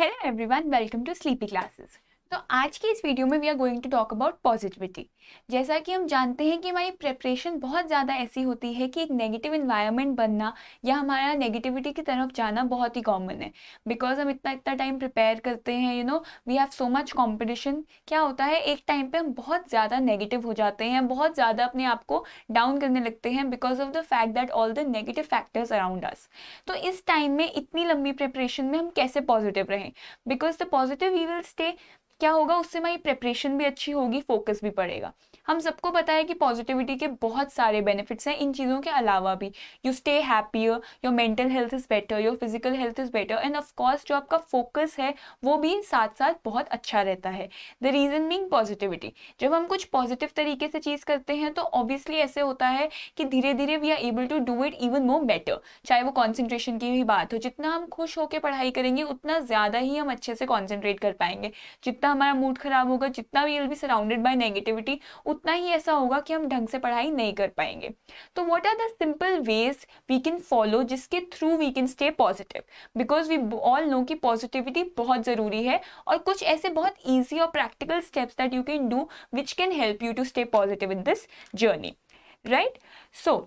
Hello everyone, welcome to Sleepy Classes. तो आज की इस वीडियो में we are going to talk about positivity जैसा कि हम जानते हैं कि हमारी प्रेपरेशन बहुत ज़्यादा ऐसी होती है कि एक नेगेटिव इन्वायरमेंट बनना या हमारा नेगेटिविटी की तरफ जाना बहुत ही कॉमन है बिकॉज हम इतना इतना टाइम प्रिपेयर करते हैं you know we have so much competition क्या होता है एक टाइम पर हम बहुत ज़्यादा नेगेटिव हो जाते हैं बहुत ज़्यादा अपने आप को डाउन करने लगते हैं because of the fact that all the negative factors around us तो इस टाइम में इतनी लंबी प्रिपरेशन में हम कैसे पॉजिटिव रहें because the positive we will stay क्या होगा उससे हमारी प्रेपरेशन भी अच्छी होगी फोकस भी पड़ेगा हम सबको पता है कि पॉजिटिविटी के बहुत सारे बेनिफिट्स हैं इन चीज़ों के अलावा भी you stay happier your mental health is better your physical health is better and of course जो आपका फोकस है वो भी साथ साथ बहुत अच्छा रहता है द रीज़न बींग पॉजिटिविटी जब हम कुछ पॉजिटिव तरीके से चीज़ करते हैं तो ऑब्वियसली ऐसे होता है कि धीरे धीरे we are able to do it even more better चाहे वो कॉन्सेंट्रेशन की भी बात हो जितना हम खुश होकर पढ़ाई करेंगे उतना ज़्यादा ही हम अच्छे से कॉन्सेंट्रेट कर पाएंगे जितना जितना हमारा मूड खराब होगा जितना we will be surrounded by negativity उतना ही ऐसा होगा कि हम ढंग से पढ़ाई नहीं कर पाएंगे तो what are the simple ways we can follow जिसके through we can stay positive because we all know कि पॉजिटिविटी बहुत ज़रूरी है और कुछ ऐसे बहुत ईजी और practical steps that you can do which can help you to stay positive in this journey right so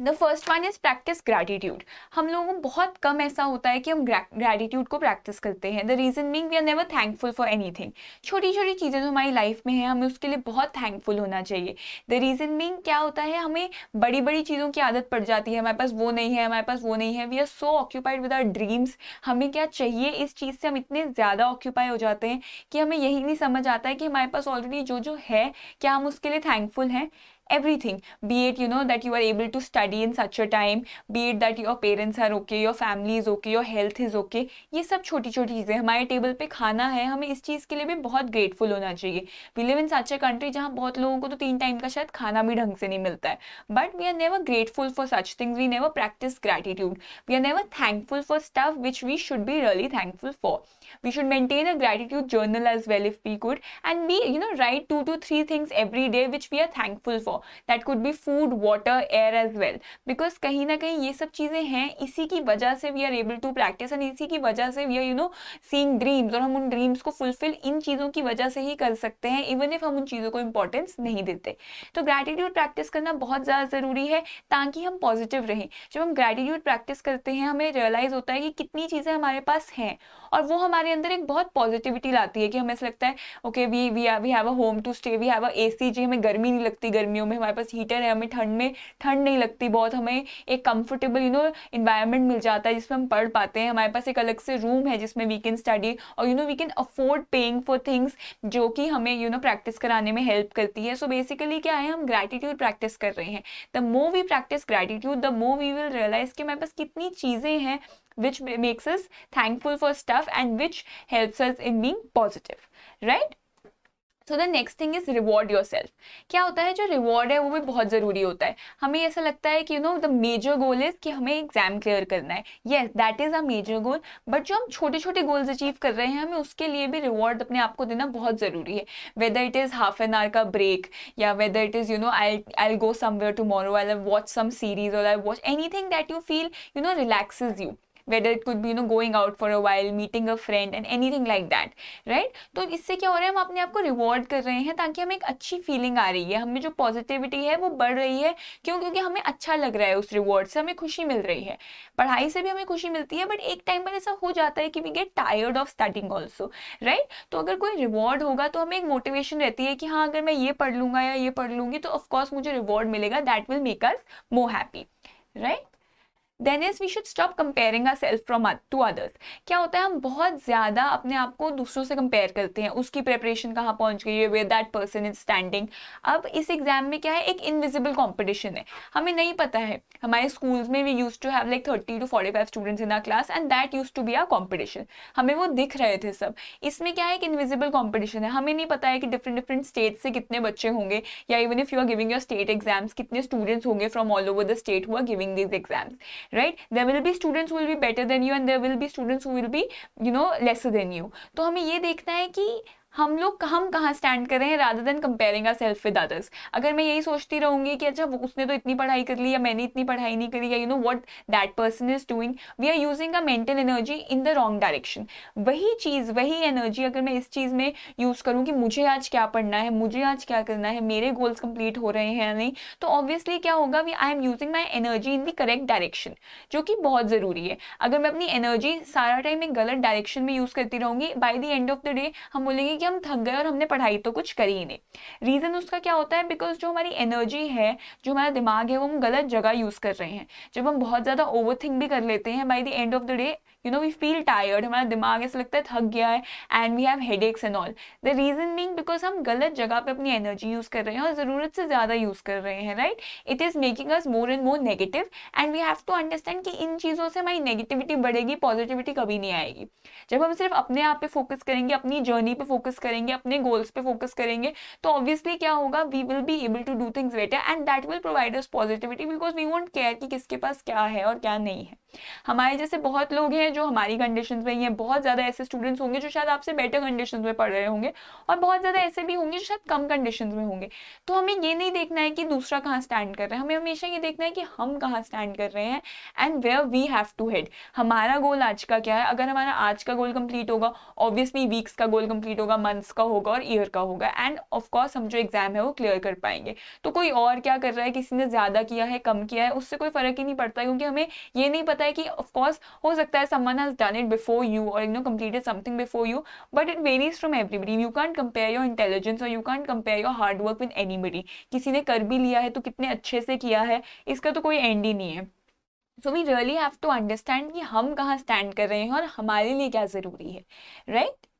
the first one is practice gratitude हम लोगों को बहुत कम ऐसा होता है कि हम ग्रैटिट्यूड को प्रैक्टिस करते हैं the reason mean we are never thankful for anything छोटी छोटी चीज़ें जो हमारी लाइफ में है हमें उसके लिए बहुत थैंकफुल होना चाहिए द रीज़न मीन क्या होता है हमें बड़ी बड़ी चीज़ों की आदत पड़ जाती है हमारे पास वो नहीं है हमारे पास वो नहीं है we are so occupied with our dreams हमें क्या चाहिए इस चीज़ से हम इतने ज़्यादा ऑक्यूपाई हो जाते हैं कि हमें यही नहीं समझ आता है कि हमारे पास ऑलरेडी जो जो है क्या हम उसके लिए थैंकफुल हैं everything be it you know that you are able to study in such a time be it that your parents are okay your family is okay your health is okay ये सब छोटी छोटी चीज़ें हमारे table पे खाना है हमें इस चीज़ के लिए भी बहुत ग्रेटफुल होना चाहिए we live in such a country जहाँ बहुत लोगों को तो तीन टाइम का शायद खाना भी ढंग से नहीं मिलता है but we are never grateful for such things we never practice gratitude we are never thankful for stuff which we should be really thankful for we should maintain a gratitude journal as well if we could and we you know write two to three things every day which we are thankful for for that could be food water air as well because कहीं ना कहीं ये सब चीज़ें हैं इसी की वजह से we are able to practice and इसी की वजह से we are you know seeing dreams और हम उन ड्रीम्स को फुलफिल इन चीज़ों की वजह से ही कर सकते हैं इवन इफ हम उन चीज़ों को इंपॉर्टेंस नहीं देते तो ग्रेटिट्यूड प्रैक्टिस करना बहुत ज़्यादा ज़रूरी है ताकि हम पॉजिटिव रहें जब हम ग्रेटिट्यूड प्रैक्टिस करते हैं हमें रियलाइज़ होता है कि कितनी चीज़ें हमारे पास हैं और वो हमारे अंदर एक बहुत पॉजिटिविटी लाती है कि हमें ऐसा लगता है okay we we we have a home to stay we have a A C जी हमें गर्मी नहीं लगती गर्मियों गर्मियों में हमारे पास हीटर है हमें ठंड में ठंड नहीं लगती बहुत हमें एक कंफर्टेबल यू नो इन्वायरमेंट मिल जाता है जिसमें हम पढ़ पाते हैं हमारे पास एक अलग से रूम है जिसमें वी कैन स्टडी और you know we can afford paying for things जो कि हमें यू नो प्रैक्टिस कराने में हेल्प करती है सो so बेसिकली क्या है हम ग्रैटिट्यूड प्रैक्टिस कर रहे हैं the more we practice gratitude the more we will realize कि हमारे पास कितनी चीज़ें हैं which makes us thankful for stuff and which helps us in being positive right so the next thing is reward yourself क्या होता है जो रिवॉर्ड है वो भी बहुत ज़रूरी होता है हमें ऐसा लगता है कि you know the major goal is कि हमें एग्जाम क्लियर करना है yes that is a major goal but जो हम छोटे छोटे गोल्स अचीव कर रहे हैं हमें उसके लिए भी रिवॉर्ड अपने आप को देना बहुत ज़रूरी है whether it is half an hour का ब्रेक या whether it is you know I I go somewhere more or I watch some series और I watch anything that you feel you know relaxes you whether it could be no going out for a while meeting a friend and anything like that right तो इससे क्या हो रहा है हम अपने आप को रिवॉर्ड कर रहे हैं ताकि हमें एक अच्छी फीलिंग आ रही है हमें जो पॉजिटिविटी है वो बढ़ रही है क्यों क्योंकि हमें अच्छा लग रहा है उस रिवॉर्ड से हमें खुशी मिल रही है पढ़ाई से भी हमें खुशी मिलती है बट एक टाइम पर ऐसा हो जाता है कि we get tired of starting also right तो अगर कोई रिवॉर्ड होगा तो हमें एक मोटिवेशन रहती है कि हाँ अगर मैं ये पढ़ लूंगा या ये पढ़ लूंगी तो ऑफकोर्स मुझे रिवॉर्ड मिलेगा that will make us more happy right then is we should stop comparing are ourself from to others क्या होता है हम बहुत ज़्यादा अपने आप को दूसरों से कंपेयर करते हैं उसकी प्रेपरेशन कहाँ पहुँच गई है where that person is standing अब इस एग्जाम में क्या है एक इनविजिबल कॉम्पिटिशन है हमें नहीं पता है हमारे स्कूल्स में we used to have like thirty to forty five students in our class and that used to be our competition हमें वो दिख रहे थे सब इसमें क्या है एक इनविजिबल कॉम्पिटिशन है हमें नहीं पता है कि डिफरेंट डिफरेंट स्टेट से कितने बच्चे होंगे या even if you are giving your state exams कितने स्टूडेंट्स होंगे from all over the state हुआ giving these exams right there will be students will be better than you and there will be students will be you know lesser than you तो हमें ये देखना है कि हम लोग हम कहाँ स्टैंड कर रहे हैं rather than comparing are self with others अगर मैं यही सोचती रहूँगी कि अच्छा उसने तो इतनी पढ़ाई कर ली या मैंने इतनी पढ़ाई नहीं करी या you know what that person is doing we are using a mental energy in the wrong direction वही चीज़ वही एनर्जी अगर मैं इस चीज़ में यूज़ करूँ कि मुझे आज क्या पढ़ना है मुझे आज क्या करना है मेरे गोल्स कंप्लीट हो रहे हैं या नहीं तो ऑब्वियसली क्या होगा we I am using my energy in the correct direction जो कि बहुत ज़रूरी है अगर मैं अपनी एनर्जी सारा टाइम एक गलत डायरेक्शन में यूज़ करती रहूँगी by the end of the day हम बोलेंगे कि हम थक गए और हमने पढ़ाई तो कुछ करी ही नहीं रीज़न उसका क्या होता है बिकॉज जो हमारी एनर्जी है जो हमारा दिमाग है वो हम गलत जगह यूज़ कर रहे हैं जब हम बहुत ज़्यादा ओवर भी कर लेते हैं by the end of the day you know we feel tired हमारा दिमाग ऐसा लगता है थक गया है and we have headaches and all the reason being because हम गलत जगह पर अपनी एनर्जी यूज़ कर रहे हैं और ज़रूरत से ज़्यादा यूज़ कर रहे हैं right it is making us more and more negative and we have to understand कि इन चीज़ों से हमारी नेगेटिविटी बढ़ेगी पॉजिटिविटी कभी नहीं आएगी जब हम सिर्फ अपने आप पे फोकस करेंगे अपनी जर्नी पे फोकस फोकस करेंगे अपने गोल्स पे फोकस करेंगे तो ऑब्वियसली क्या होगा we will be able to do things better and that will provide us positivity because we won't care कि किसके पास क्या है और क्या नहीं है हमारे जैसे बहुत लोग हैं जो हमारी कंडीशन में ही है बहुत ज़्यादा ऐसे स्टूडेंट्स होंगे जो शायद आपसे बेटर कंडीशन में पढ़ रहे होंगे और बहुत ज़्यादा ऐसे भी होंगे जो शायद कम कंडीशन में होंगे तो हमें ये नहीं देखना है कि दूसरा कहाँ स्टैंड कर रहा है हमें हमेशा ये देखना है कि हम कहाँ स्टैंड कर रहे हैं and where we have to head हमारा गोल आज का क्या है अगर हमारा आज का गोल कंप्लीट होगा ऑब्वियसली वीक्स का गोल कंप्लीट होगा मंथ्स का होगा और ईयर का होगा एंड ऑफकोर्स हम जो एग्जाम है वो क्लियर कर पाएंगे तो कोई और क्या कर रहा है किसी ने ज़्यादा किया है कम किया है उससे कोई फर्क ही नहीं पड़ता क्योंकि हमें ये नहीं पता है कि ऑफकोर्स हो सकता है someone has done it before you और you know completed something before you but it varies from everybody you can't compare your intelligence और you can't compare your hard work with any किसी ने कर भी लिया है तो कितने अच्छे से किया है इसका तो कोई एंड ही नहीं है so we really have to understand कि हम कहाँ स्टैंड कर रहे हैं और हमारे लिए क्या ज़रूरी है right right?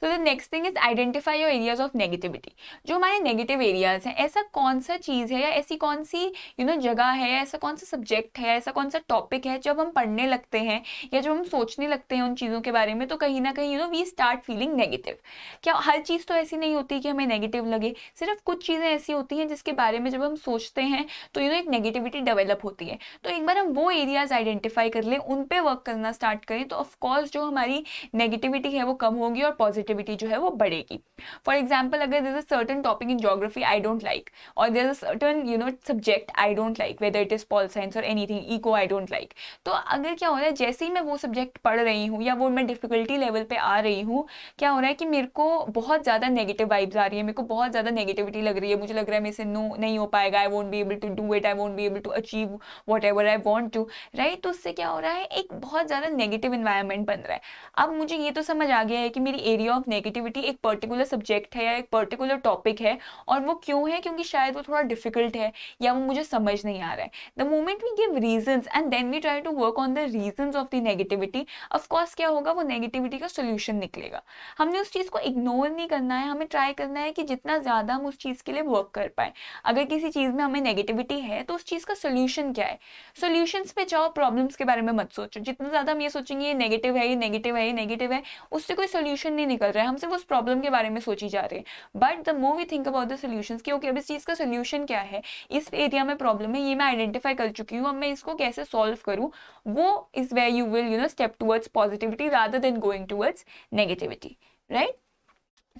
So the next thing is identify your areas of negativity जो हमारे नेगेटिव एरियाज हैं ऐसा कौन सा चीज़ है या ऐसी कौन सी यू नो जगह है ऐसा कौन सा सब्जेक्ट है ऐसा कौन सा टॉपिक है जब हम पढ़ने लगते हैं या जब हम सोचने लगते हैं उन चीज़ों के बारे में तो कहीं ना कहीं you know we start feeling negative क्या हर चीज़ तो ऐसी नहीं होती कि हमें नेगेटिव लगे सिर्फ कुछ चीज़ें ऐसी होती हैं जिसके बारे में जब हम सोचते हैं तो यू नो एक नेगेटिविटी डेवलप होती है तो एक बार हम वो एरियाज आइडेंटिफाई कर लें उन पर वर्क करना स्टार्ट करें तो ऑफकोर्स जो हमारी नेगेटिविटी है वो कम होगी और पॉजिटिव सेंसिटिविटी जो है वो बढ़ेगी फॉर एग्जाम्पल अगर there is a certain topic in geography I don't like और there is a certain you know subject I don't like whether it is pol science और anything eco I don't like तो अगर क्या हो रहा है जैसे ही मैं वो सब्जेक्ट पढ़ रही हूँ या वो मैं डिफिकल्टी लेवल पर आ रही हूँ क्या हो रहा है कि मेरे को बहुत ज़्यादा नेगेटिव वाइब्स आ रही है मेरे को बहुत ज़्यादा नेगेटिविटी लग रही है मुझे लग रहा है मेरे से नो नहीं हो पाएगा I won't be able to do it I won't be able to achieve whatever I want to right तो उससे क्या हो रहा है एक बहुत ज़्यादा नेगेटिव इन्वायरमेंट बन रहा है अब मुझे ये तो समझ आ गया है कि मेरी एरिया ऑफ नेगेटिविटी एक पर्टिकुलर सब्जेक्ट है या एक पर्टिकुलर टॉपिक है और वो क्यों है क्योंकि शायद वो थोड़ा डिफिकल्ट है या वो मुझे समझ नहीं आ रहा है the moment we give reason and then we try to work on the reason of the negativity of course क्या होगा वो नेगेटिविटी का सोल्यूशन निकलेगा हमने उस चीज़ को इग्नोर नहीं करना है हमें ट्राई करना है कि जितना ज़्यादा हम उस चीज़ के लिए वर्क कर पाए अगर किसी चीज़ में हमें नेगेटिविटी है तो उस चीज़ का सोल्यूशन क्या है सोल्यूशंस पे जाओ प्रॉब्लम्स के बारे में मत सोचो जितना ज़्यादा हम ये सोचेंगे ये नेगेटिव है ये नेगेटिव है ये नेगेटिव है उससे कोई सोल्यूशन नहीं निकल निकल रहा है हम सिर्फ उस प्रॉब्लम के बारे में सोची जा रही है but the more we think about the solution की ओके अब इस चीज़ का सोल्यूशन क्या है इस एरिया में प्रॉब्लम है ये मैं आइडेंटिफाई कर चुकी हूँ अब मैं इसको कैसे सॉल्व करूँ वो is way you will you know step towards positivity rather than going towards negativity right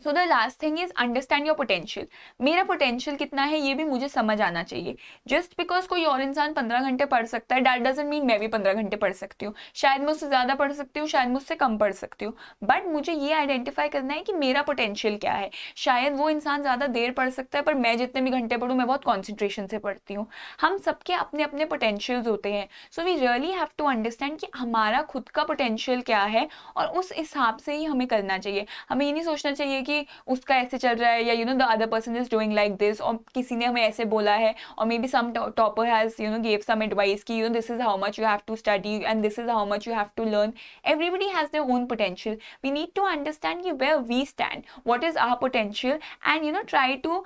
so the last thing is understand your potential मेरा पोटेंशियल कितना है ये भी मुझे समझ आना चाहिए जस्ट बिकॉज कोई और इंसान पंद्रह घंटे पढ़ सकता है डैट डजेंट मीन मैं भी पंद्रह घंटे पढ़ सकती हूँ शायद मैं उससे ज़्यादा पढ़ सकती हूँ शायद मुझसे कम पढ़ सकती हूँ बट मुझे ये आइडेंटिफाई करना है कि मेरा पोटेंशियल क्या है शायद वो इंसान ज़्यादा देर पढ़ सकता है पर मैं जितने भी घंटे पढ़ूँ मैं बहुत कॉन्सेंट्रेशन से पढ़ती हूँ हम सबके अपने अपने पोटेंशियल्स होते हैं so we really have to understand कि हमारा खुद का पोटेंशियल क्या है और उस हिसाब से ही हमें करना चाहिए हमें ये नहीं सोचना चाहिए कि उसका ऐसे चल रहा है या you know the other person is doing like this और किसी ने हमें ऐसे बोला है और maybe some topper has you know gave some advice कि you know this is how much you have to study and this is how much you have to learn everybody has the own potential we need to understand you where we stand what is our potential and you know try to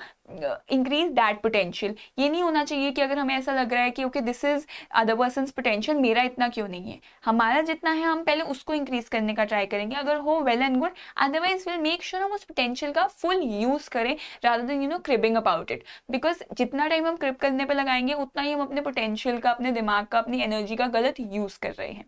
increase that potential ये नहीं होना चाहिए कि अगर हमें ऐसा लग रहा है कि okay this is other person potential मेरा इतना क्यों नहीं है हमारा जितना है हम पहले उसको इंक्रीज करने का ट्राई करेंगे अगर हो well and good otherwise will make sure हम उस पोटेंशियल का फुल यूज़ करें rather than you know cribbing about it because जितना टाइम हम क्रिप करने पर लगाएंगे उतना ही हम अपने पोटेंशियल का अपने दिमाग का अपनी एनर्जी का गलत यूज़ कर रहे हैं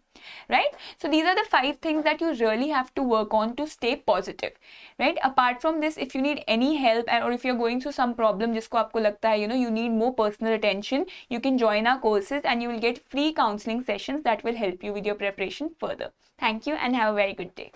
right right so these are the five things that you really have to work on to stay positive right apart from this if you need any help if you are going to some some problem जिसको आपको लगता है you know you need more personal attention you can join our courses and you will get free counselling sessions that will help you with your preparation further thank you and have a very good day